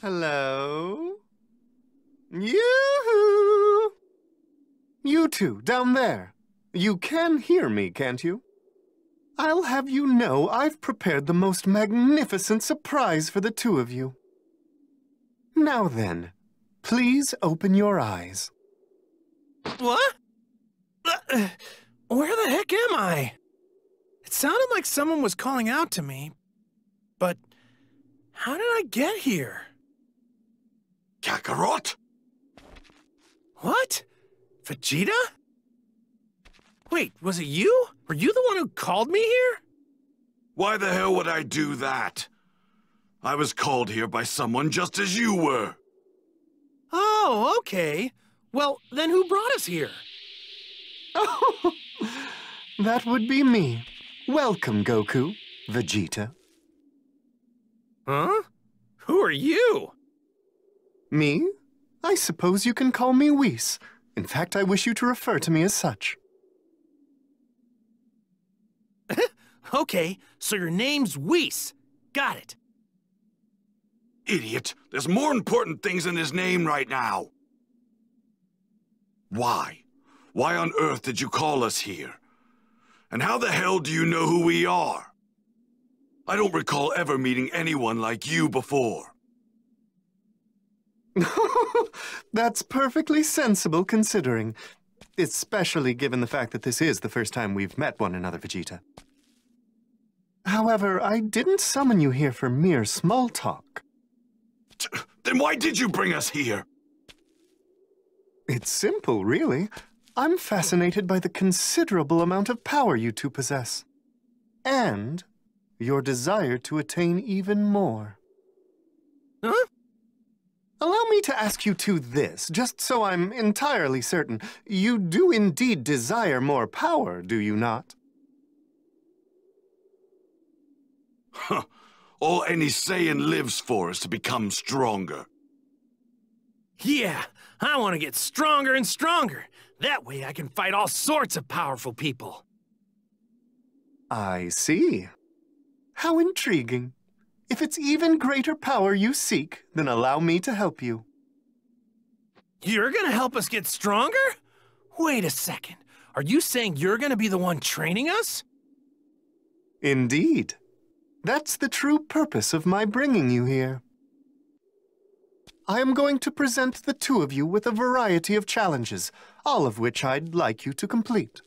Hello? You! You two, down there. You can hear me, can't you? I'll have you know I've prepared the most magnificent surprise for the two of you. Now then, please open your eyes. What? Uh, where the heck am I? It sounded like someone was calling out to me, but how did I get here? Kakarot? What? Vegeta? Wait, was it you? Were you the one who called me here? Why the hell would I do that? I was called here by someone just as you were. Oh, okay. Well, then who brought us here? Oh, that would be me. Welcome, Goku, Vegeta. Huh? Who are you? Me? I suppose you can call me Whis. In fact, I wish you to refer to me as such. okay, so your name's Whis. Got it. Idiot, there's more important things in his name right now. Why? Why on earth did you call us here? And how the hell do you know who we are? I don't recall ever meeting anyone like you before. That's perfectly sensible considering, especially given the fact that this is the first time we've met one another, Vegeta. However, I didn't summon you here for mere small talk. Then why did you bring us here? It's simple, really. I'm fascinated by the considerable amount of power you two possess. And your desire to attain even more. Huh? Allow me to ask you two this, just so I'm entirely certain. You do indeed desire more power, do you not? All any Saiyan lives for is to become stronger. Yeah, I want to get stronger and stronger. That way I can fight all sorts of powerful people. I see. How intriguing. If it's even greater power you seek, then allow me to help you. You're gonna help us get stronger? Wait a second. Are you saying you're gonna be the one training us? Indeed. That's the true purpose of my bringing you here. I am going to present the two of you with a variety of challenges, all of which I'd like you to complete.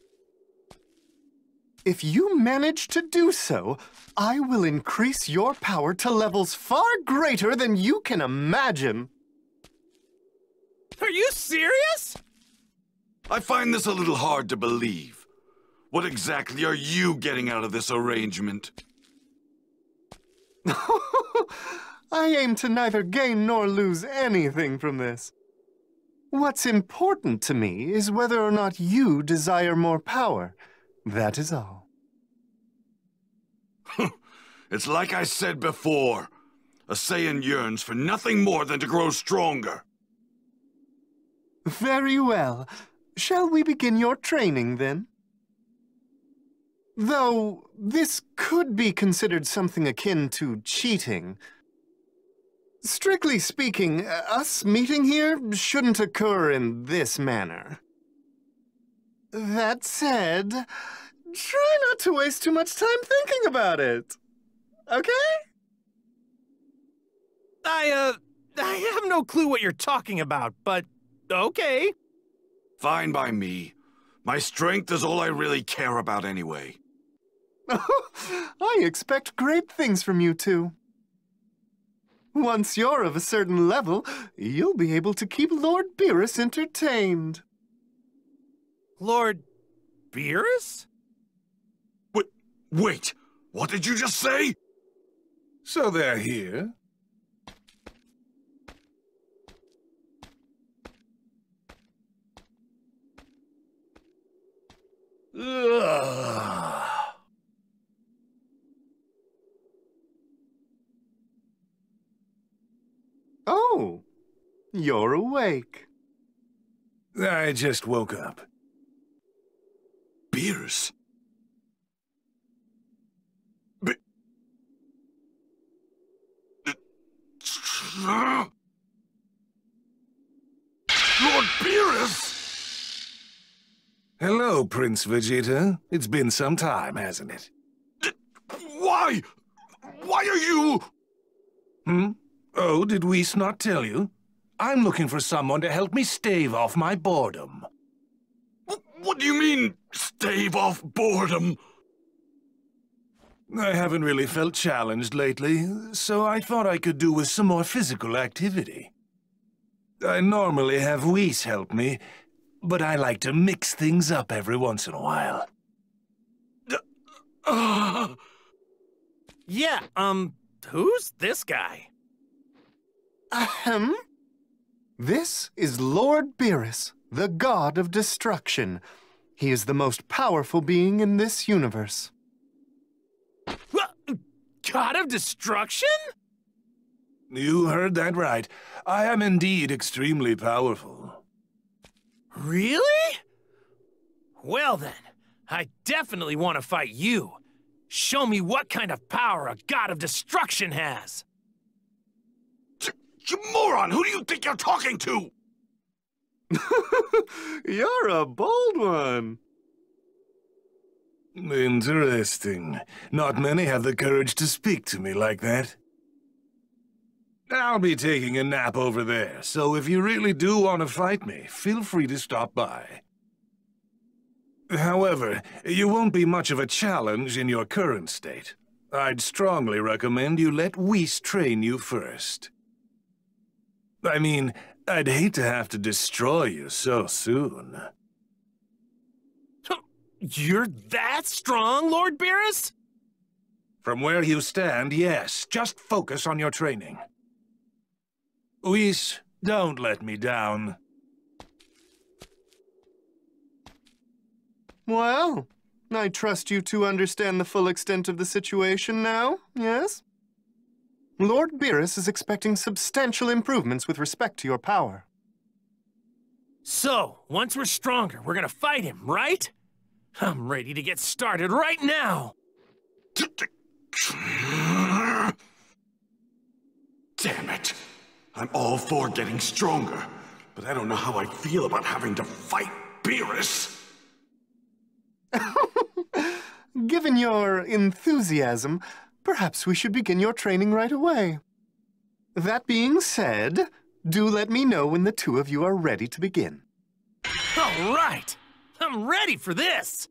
If you manage to do so, I will increase your power to levels far greater than you can imagine. Are you serious? I find this a little hard to believe. What exactly are you getting out of this arrangement? I aim to neither gain nor lose anything from this. What's important to me is whether or not you desire more power. That is all. it's like I said before. A Saiyan yearns for nothing more than to grow stronger. Very well. Shall we begin your training, then? Though this could be considered something akin to cheating. Strictly speaking, us meeting here shouldn't occur in this manner. That said, try not to waste too much time thinking about it. Okay? I, uh, I have no clue what you're talking about, but okay. Fine by me. My strength is all I really care about anyway. I expect great things from you two. Once you're of a certain level, you'll be able to keep Lord Beerus entertained. Lord Beerus? Wait, wait, what did you just say? So they're here. Ugh. Oh, you're awake. I just woke up years. But... Lord Beerus! Hello, Prince Vegeta. It's been some time, hasn't it? Why? Why are you... Hmm? Oh, did Whis not tell you? I'm looking for someone to help me stave off my boredom. What do you mean, stave off boredom? I haven't really felt challenged lately, so I thought I could do with some more physical activity. I normally have Whis help me, but I like to mix things up every once in a while. Uh, yeah, um, who's this guy? Ahem. This is Lord Beerus, the god of destruction. He is the most powerful being in this universe. God of destruction? You heard that right. I am indeed extremely powerful. Really? Well then, I definitely want to fight you. Show me what kind of power a god of destruction has! You moron! Who do you think you're talking to? You're a bold one. Interesting. Not many have the courage to speak to me like that. I'll be taking a nap over there, so if you really do want to fight me, feel free to stop by. However, you won't be much of a challenge in your current state. I'd strongly recommend you let Whis train you first. I mean, I'd hate to have to destroy you so soon. You're that strong, Lord Beerus? From where you stand, yes. Just focus on your training. Whis, don't let me down. Well, I trust you to understand the full extent of the situation now, yes? Lord Beerus is expecting substantial improvements with respect to your power. So, once we're stronger, we're gonna fight him, right? I'm ready to get started right now! Damn it! I'm all for getting stronger, but I don't know how I feel about having to fight Beerus! Given your enthusiasm, Perhaps we should begin your training right away. That being said, do let me know when the two of you are ready to begin. All right! I'm ready for this!